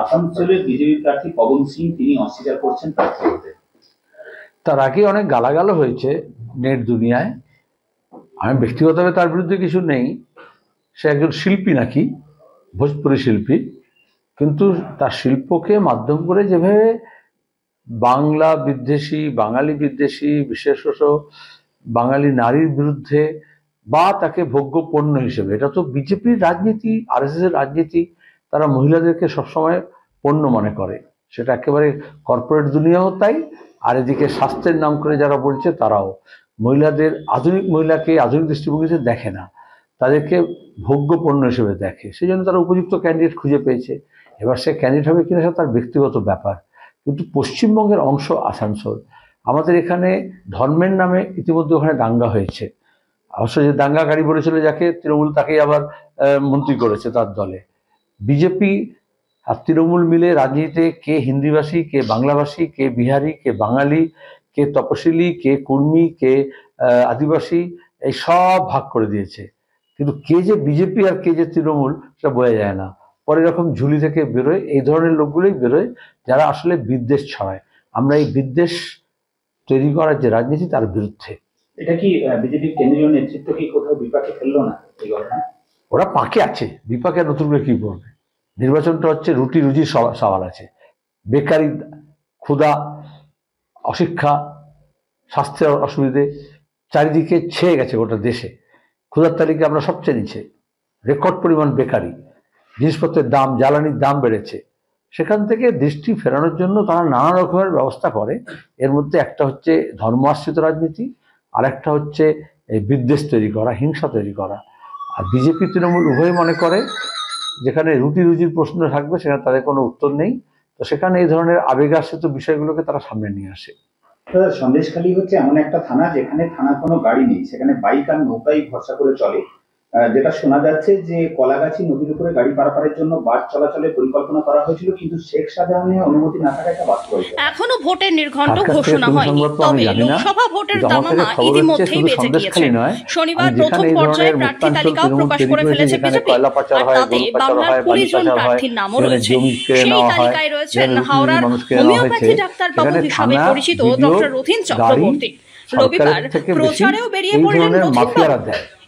আসানসোলের বিজেপি প্রার্থী পবন সিং তিনি অস্বীকার করছেন প্রার্থী হতে তার আগে অনেক গালাগাল হয়েছে নেট দুনিয়ায় আমি ব্যক্তিগতভাবে তার বিরুদ্ধে কিছু নেই সে একজন শিল্পী নাকি ভোজপুরি শিল্পী কিন্তু তার শিল্পকে মাধ্যম করে যেভাবে বাংলা বিদ্বেষী বাঙালি বিদ্বেষী বিশেষত বাঙালি নারীর বিরুদ্ধে বা তাকে ভোগ্য পণ্য হিসেবে এটা তো বিজেপির রাজনীতি আর রাজনীতি তারা মহিলাদেরকে সবসময় পণ্য মনে করে সেটা একেবারে কর্পোরেট দুনিয়াও তাই আর এদিকে স্বাস্থ্যের নাম করে যারা বলছে তারাও মহিলাদের আধুনিক মহিলাকে আধুনিক দৃষ্টিভঙ্গিতে দেখে না তাদেরকে ভোগ্য পণ্য হিসেবে দেখে সেই জন্য তারা উপযুক্ত ক্যান্ডিডেট খুঁজে পেয়েছে এবার সে ক্যান্ডিডেট হবে কিনা সেটা তার ব্যক্তিগত ব্যাপার কিন্তু পশ্চিমবঙ্গের অংশ আসানসোল আমাদের এখানে ধর্মের নামে ইতিমধ্যে ওখানে দাঙ্গা হয়েছে অবশ্য যে দাঙ্গাকারী বলেছিল যাকে তৃণমূল তাকেই আবার মন্ত্রী করেছে তার দলে বিজেপি আর তৃণমূল মিলে রাজনীতিতে কে হিন্দিভাষী কে বাংলাভাষী কে বিহারি কে বাঙালি কে তপশিলি কে কর্মী কে আদিবাসী এই সব ভাগ করে দিয়েছে কিন্তু কে যে বিজেপি আর কে যে তৃণমূল সেটা বোঝা যায় না পরে এরকম ঝুলি থেকে বেরোয় এই ধরনের লোকগুলোই বেরোয় যারা আসলে বিদ্বেষ ছড়ায় আমরা এই বিদ্বেষ তৈরি করার যে রাজনীতি তার বিরুদ্ধে এটা কি বিজেপি কেন্দ্রীয় নেতৃত্ব কি কোথাও বিপাকে ফেললো না এই ঘটনা ওরা পাকে আছে বিপাকে নতুন করে কী করবে নির্বাচনটা হচ্ছে রুটি রুজির সওয়াল আছে বেকারি ক্ষুধা অশিক্ষা স্বাস্থ্যের অসুবিধে চারিদিকে ছেয়ে গেছে গোটা দেশে ক্ষুধার তালিকা আমরা সবচেয়ে নিচে রেকর্ড পরিমাণ বেকারি জিনিসপত্রের দাম জ্বালানির দাম বেড়েছে সেখান থেকে দৃষ্টি ফেরানোর জন্য তারা নানা রকমের ব্যবস্থা করে এর মধ্যে একটা হচ্ছে ধর্ম আশ্রিত রাজনীতি আর একটা হচ্ছে এই বিদ্বেষ তৈরি করা হিংসা তৈরি করা আর বিজেপি তৃণমূল উভয় মনে করে যেখানে রুটি রুজির প্রশ্ন থাকবে সেখানে তাদের কোনো উত্তর নেই তো সেখানে এই ধরনের আবেগাশ্রিত বিষয়গুলোকে তারা সামনে নিয়ে আসে সন্দেশখালী হচ্ছে এমন একটা থানা যেখানে থানা কোনো গাড়ি নেই সেখানে বাইক আর নৌকাই ভরসা করে চলে যেটা শোনা যাচ্ছে যে কলাগাছি নদীর উপরে গাড়ি পারাপারের জন্য বাস চলাচলের পরিকল্পনা করা হয়েছিল কিন্তু শেখ শাহজাহানের অনুমতি না থাকা তা বাস্তব এখনো ভোটের নির্ঘণ্ট ঘোষণা হয়নি তবে লোকসভা ভোটের দামামা ইতিমধ্যেই বেঁচে গিয়েছে শনিবার প্রথম পর্যায়ে প্রার্থী তালিকা প্রকাশ করে ফেলেছে বিজেপি আর তাতে বাংলার কুড়ি জন প্রার্থীর নামও রয়েছে সেই তালিকায় রয়েছেন হাওড়ার হোমিওপ্যাথি ডাক্তার বাবু হিসাবে পরিচিত ডক্টর রথিন চক্রবর্তী রবিবার প্রচারেও বেরিয়ে পড়লেন প্রথমবার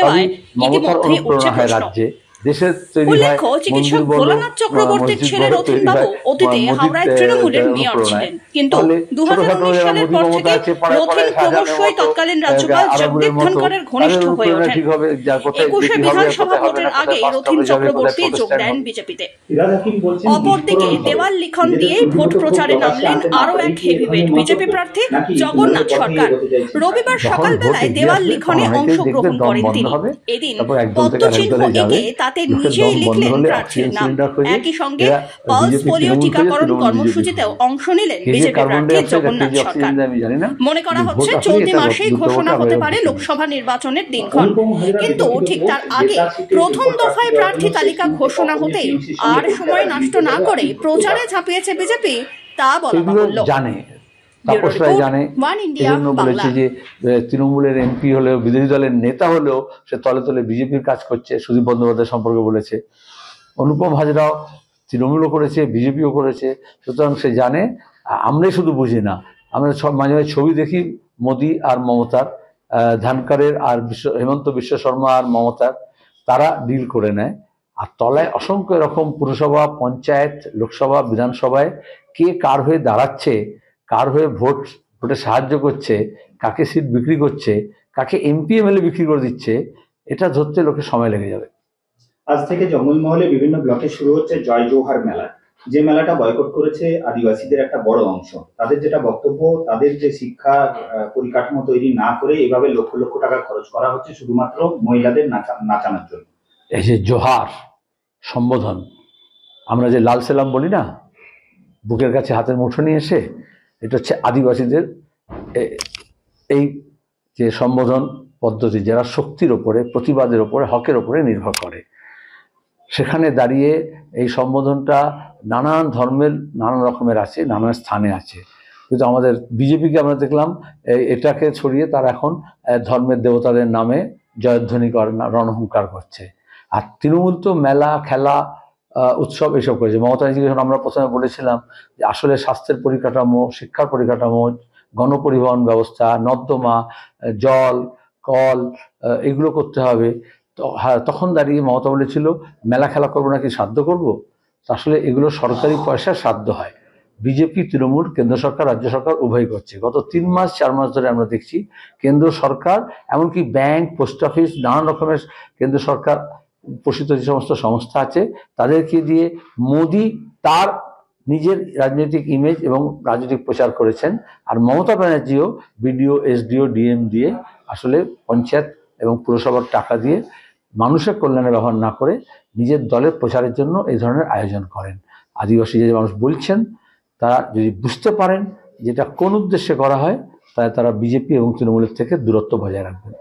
দেওয়ায় ইতিমধ্যে উঠছে প্রশ্ন দেশের তৈরি হয় থেকে অপরদিকে দেওয়াল লিখন দিয়ে ভোট প্রচারে নামলেন আরো এক হেভিওয়েট বিজেপি প্রার্থী জগন্নাথ সরকার রবিবার সকালবেলায় দেওয়াল লিখনে অংশগ্রহণ করেন তিনি এদিন পদ্মচিহ্ন তাতে নিজেই লিখলেন প্রার্থীর নাম একই সঙ্গে পালস পোলিও টিকাকরণ কর্মসূচিতেও অংশ নিলেন বিজেপি প্রার্থী জগন্নাথ সরকার মনে করা হচ্ছে চলতি মাসেই ঘোষণা হতে পারে লোকসভা নির্বাচনের হ্যাঁ, দিনক্ষণ কিন্তু ঠিক তার আগে প্রথম দফায় প্রার্থী তালিকা ঘোষণা হতেই আর সময় নষ্ট না করে প্রচারে ঝাঁপিয়েছে বিজেপি তা বলা বাহুল্য জানে তাপসরাই জানে এজন্য বলেছে যে তৃণমূলের এমপি হলেও বিরোধী দলের নেতা হলেও সে তলে তলে বিজেপির কাজ করছে সুদীপ বন্দ্যোপাধ্যায় সম্পর্কে বলেছে অনুপম হাজরাও তৃণমূলও করেছে বিজেপিও করেছে সুতরাং সে জানে আমরাই শুধু বুঝি না আমরা সব মাঝে মাঝে ছবি দেখি মোদি আর মমতার ধানকারের আর বিশ্ব হেমন্ত বিশ্ব শর্মা আর মমতার তারা ডিল করে নেয় আর তলায় অসংখ্য এরকম পুরসভা পঞ্চায়েত লোকসভা বিধানসভায় কে কার হয়ে দাঁড়াচ্ছে কার হয়ে ভোট ভোটে সাহায্য করছে কাকে সিট বিক্রি করছে কাকে এমপি এম বিক্রি করে দিচ্ছে এটা ধরতে লোকে সময় লেগে যাবে আজ থেকে জঙ্গলমহলে বিভিন্ন ব্লকে শুরু হচ্ছে জয় জোহার মেলা যে মেলাটা বয়কট করেছে আদিবাসীদের একটা বড় অংশ তাদের যেটা বক্তব্য তাদের যে শিক্ষা পরিকাঠামো তৈরি না করে এভাবে লক্ষ লক্ষ টাকা খরচ করা হচ্ছে শুধুমাত্র মহিলাদের নাচানোর জন্য এই যে জোহার সম্বোধন আমরা যে লাল সেলাম বলি না বুকের কাছে হাতের মুঠো নিয়ে এসে এটা হচ্ছে আদিবাসীদের এই যে সম্বোধন পদ্ধতি যারা শক্তির ওপরে প্রতিবাদের ওপরে হকের ওপরে নির্ভর করে সেখানে দাঁড়িয়ে এই সম্বোধনটা নানান ধর্মের নানান রকমের আছে নানান স্থানে আছে কিন্তু আমাদের বিজেপিকে আমরা দেখলাম এটাকে ছড়িয়ে তারা এখন ধর্মের দেবতাদের নামে জয়ধ্বনি রণহুঙ্কার করছে আর তৃণমূল তো মেলা খেলা উৎসব এসব করেছে মমতা যখন আমরা প্রথমে বলেছিলাম যে আসলে স্বাস্থ্যের পরিকাঠামো শিক্ষার পরিকাঠামো গণপরিবহন ব্যবস্থা নর্দমা জল কল এগুলো করতে হবে হ্যাঁ, তখন দাঁড়িয়ে মমতা বলেছিল মেলা খেলা করবো নাকি সাধ্য করব আসলে এগুলো সরকারি পয়সা সাধ্য হয় বিজেপি তৃণমূল কেন্দ্র সরকার রাজ্য সরকার উভয় করছে গত তিন মাস চার মাস ধরে আমরা দেখছি কেন্দ্র সরকার এমনকি ব্যাংক পোস্ট অফিস নানান রকমের কেন্দ্র সরকার পোষিত যে সমস্ত সংস্থা আছে তাদেরকে দিয়ে মোদি তার নিজের রাজনৈতিক ইমেজ এবং রাজনৈতিক প্রচার করেছেন আর মমতা ব্যানার্জিও বিডিও এসডিও ডিএম দিয়ে আসলে পঞ্চায়েত এবং পুরসভার টাকা দিয়ে মানুষের কল্যাণে ব্যবহার না করে নিজের দলের প্রচারের জন্য এই ধরনের আয়োজন করেন আদিবাসী যে মানুষ বলছেন তারা যদি বুঝতে পারেন যেটা কোন উদ্দেশ্যে করা হয় তাহলে তারা বিজেপি এবং তৃণমূলের থেকে দূরত্ব বজায় রাখবেন